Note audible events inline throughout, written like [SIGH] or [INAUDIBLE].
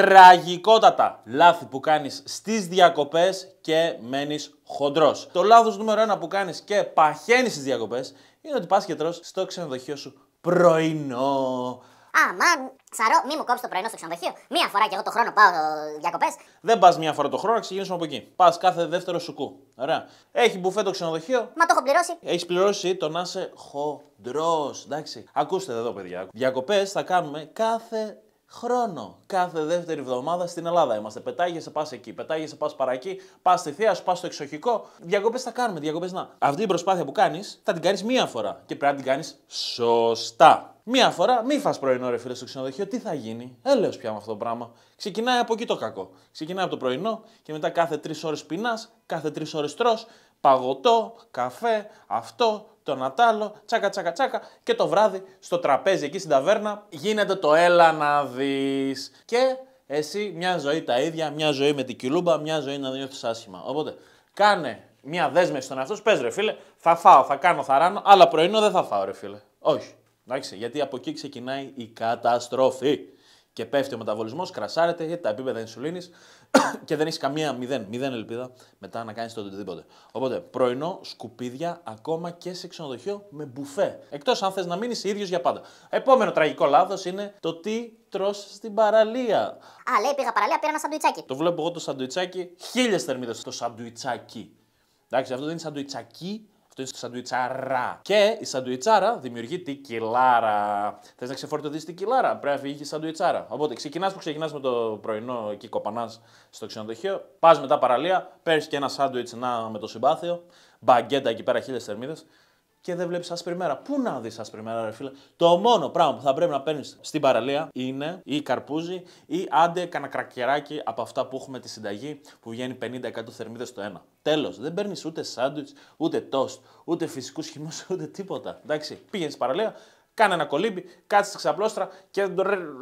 τραγικότατα λάθη που κάνεις στις διακοπές και μένεις χοντρός. Το λάθος νούμερο ένα που κάνεις και παχαίνεις στις διακοπές είναι ότι πας και τρως στο ξενοδοχείο σου πρωινό. Αμάν, σαρώ, μη μου κόψεις το πρωινό στο ξενοδοχείο. Μία φορά και εγώ το χρόνο πάω διακοπές. Δεν πας μία φορά το χρόνο, ξεκινήσουμε από εκεί. Πας κάθε δεύτερο σουκού. Ωραία. Έχει μπουφέ το ξενοδοχείο. Μα το έχω πληρώσει. Έχεις πληρώσει το να είσαι χοντρός. Εντάξει. Ακούστε εδώ, παιδιά. Διακοπές θα κάνουμε κάθε χρόνο. Κάθε δεύτερη εβδομάδα στην Ελλάδα είμαστε. Πετάγεσαι, πας εκεί. Πετάγεσαι, πα παρακεί. Πας στη θεία σου, πας στο εξοχικό. Διακοπές θα κάνουμε, διακοπές να. Αυτή η προσπάθεια που κάνεις θα την κάνεις μία φορά και πρέπει να την κάνεις σωστά. Μία φορά, μη φας πρωινό ρε φίλε στο ξενοδοχείο, τι θα γίνει. Έλεος πια με αυτό το πράγμα. Ξεκινάει από εκεί το κακό. Ξεκινάει από το πρωινό και μετά κάθε τρεις ώρες πεινάς, κάθε τρεις ώρες τρώ, παγωτό, καφέ, αυτό, το Νατάλο, τσάκα τσάκα τσάκα και το βράδυ στο τραπέζι εκεί στην ταβέρνα γίνεται το έλα να δεις. Και εσύ μια ζωή τα ίδια, μια ζωή με την κιλούμπα, μια ζωή να νιώθεις άσχημα. Οπότε κάνε μια δέσμευση στον εαυτό σου, πες ρε φίλε, θα φάω, θα κάνω, θα ράνω, αλλά πρωινό δεν θα φάω ρε φίλε. Όχι. Εντάξει, γιατί από εκεί ξεκινάει η καταστροφή και πέφτει ο μεταβολισμός, κρασάρεται γιατί τα επίπεδα ενσουλίνη [COUGHS] και δεν έχεις καμία μηδέν, μηδέν ελπίδα μετά να κάνεις το οτιδήποτε. Οπότε πρωινό, σκουπίδια, ακόμα και σε ξενοδοχείο με μπουφέ. Εκτός αν θες να μείνεις ίδιος για πάντα. Επόμενο τραγικό λάθος είναι το τι τρώσει στην παραλία. Α, λέει πήγα παραλία, πήρα ένα σαντουιτσάκι. Το βλέπω εγώ το σαντουιτσάκι, χίλιες θερμίδες το σαντουιτσάκι. Εντάξει, αυτό δεν είναι σαντουιτσάκι, αυτό είναι σαντουιτσάρα. Και η σαντουιτσάρα δημιουργεί την κιλάρα. Θες να ξεφορτωθείς την κιλάρα, πρέπει να φύγει η σαντουιτσάρα. Οπότε ξεκινάς που ξεκινάς με το πρωινό εκεί κοπανάς στο ξενοδοχείο, πας μετά παραλία, παίρνεις και ένα σάντουιτ με το συμπάθειο, μπαγκέντα εκεί πέρα χίλιες θερμίδες και δεν βλέπεις άσπρη μέρα. Πού να δεις άσπρη μέρα, ρε φίλε. Το μόνο πράγμα που θα πρέπει να παίρνεις στην παραλία είναι ή καρπούζι ή άντε κανένα κρακεράκι από αυτά που έχουμε τη συνταγή που βγαίνει 50 θερμίδες θερμίδες το ένα. Τέλος. Δεν παίρνεις ούτε σάντουιτ, ούτε τόστ, ούτε φυσικούς χυμούς, [LAUGHS] ούτε τίποτα. Εντάξει. Πήγαινες στην παραλία, κάνε ένα κολύμπι, κάτσε τη ξαπλώστρα και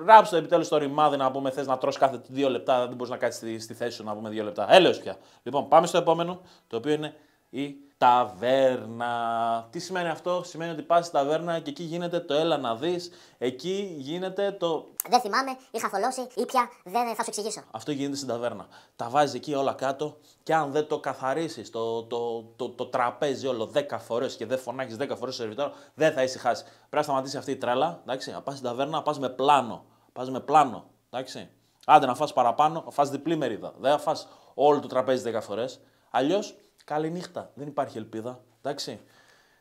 ράψε επιτέλους το ρημάδι να πούμε θες να τρώ κάθε δύο λεπτά. Δεν μπορείς να κάτσεις στη, θέση σου να πούμε δύο λεπτά. Έλεω πια. Λοιπόν, πάμε στο επόμενο, το οποίο είναι η ταβέρνα. Τι σημαίνει αυτό, σημαίνει ότι πας στη ταβέρνα και εκεί γίνεται το έλα να δεις, εκεί γίνεται το... Δεν θυμάμαι, είχα θολώσει ή πια δεν ε, θα σου εξηγήσω. Αυτό γίνεται στην ταβέρνα. Τα βάζει εκεί όλα κάτω και αν δεν το καθαρίσεις το, το, το, το τραπέζι όλο 10 φορές και δεν φωνάξεις 10 φορές στο σερβιτόρο, δεν θα ησυχάσεις. Πρέπει να σταματήσει αυτή η τρέλα, εντάξει, να πας στην ταβέρνα, να πας με πλάνο, πας με πλάνο, εντάξει. Άντε να φας παραπάνω, φας διπλή μερίδα, δεν φας όλο το τραπέζι 10 φορές. Αλλιώς Καλή νύχτα, Δεν υπάρχει ελπίδα. Εντάξει.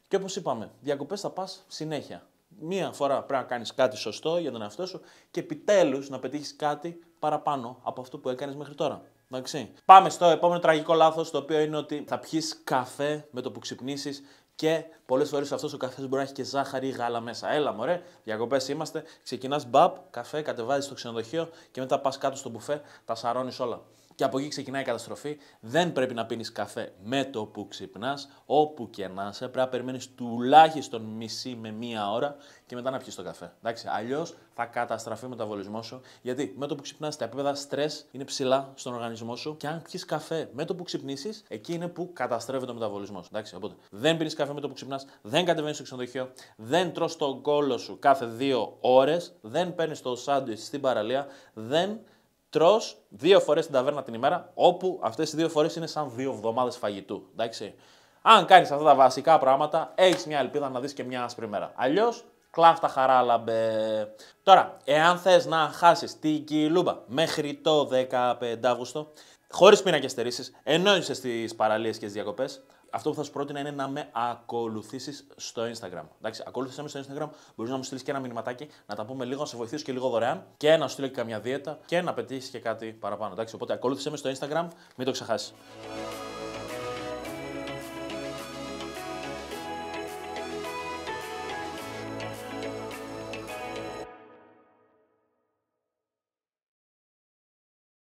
Και όπως είπαμε, διακοπές θα πας συνέχεια. Μία φορά πρέπει να κάνεις κάτι σωστό για τον εαυτό σου και επιτέλους να πετύχεις κάτι παραπάνω από αυτό που έκανες μέχρι τώρα. Εντάξει. Πάμε στο επόμενο τραγικό λάθος, το οποίο είναι ότι θα πιεις καφέ με το που ξυπνήσεις και πολλές φορές αυτός ο καφές μπορεί να έχει και ζάχαρη ή γάλα μέσα. Έλα, μωρέ, διακοπές είμαστε. Ξεκινάς μπαπ, καφέ, κατεβάζεις στο ξενοδοχείο και μετά πας κάτω στο μπουφέ, τα σαρώνεις όλα. Και από εκεί ξεκινάει η καταστροφή. Δεν πρέπει να πίνεις καφέ με το που ξυπνάς, όπου και να σε Πρέπει να περιμένεις τουλάχιστον μισή με μία ώρα και μετά να πιεις το καφέ. εντάξει. Αλλιώς θα καταστραφεί ο μεταβολισμός σου, γιατί με το που ξυπνάς τα επίπεδα στρες είναι ψηλά στον οργανισμό σου και αν πιεις καφέ με το που ξυπνήσεις, εκεί είναι που καταστρέφεται ο μεταβολισμός. Οπότε δεν πίνεις καφέ με το που ξυπνάς, δεν κατεβαίνεις στο ξενοδοχείο, δεν τρώ τον κόλο σου κάθε δύο ώρες, δεν παίρνεις το σάντουι στην παραλία, δεν τρώ δύο φορές την ταβέρνα την ημέρα, όπου αυτές οι δύο φορές είναι σαν δύο εβδομάδες φαγητού. Εντάξει. Αν κάνεις αυτά τα βασικά πράγματα, έχεις μια ελπίδα να δεις και μια άσπρη μέρα. Αλλιώς, κλάφτα χαράλαμπε. Τώρα, εάν θες να χάσεις την κιλούμπα μέχρι το 15 Αύγουστο, χωρίς πίνακε στερήσεις, ενώ είσαι στις παραλίες και στις διακοπές, αυτό που θα σου πρότεινα είναι να με ακολουθήσεις στο Instagram. Εντάξει, ακολούθησε με στο Instagram, μπορείς να μου στείλεις και ένα μηνυματάκι, να τα πούμε λίγο, να σε βοηθήσω και λίγο δωρεάν και να σου στείλω και καμιά δίαιτα και να πετύχεις και κάτι παραπάνω. Εντάξει, οπότε ακολούθησε με στο Instagram, μην το ξεχάσεις.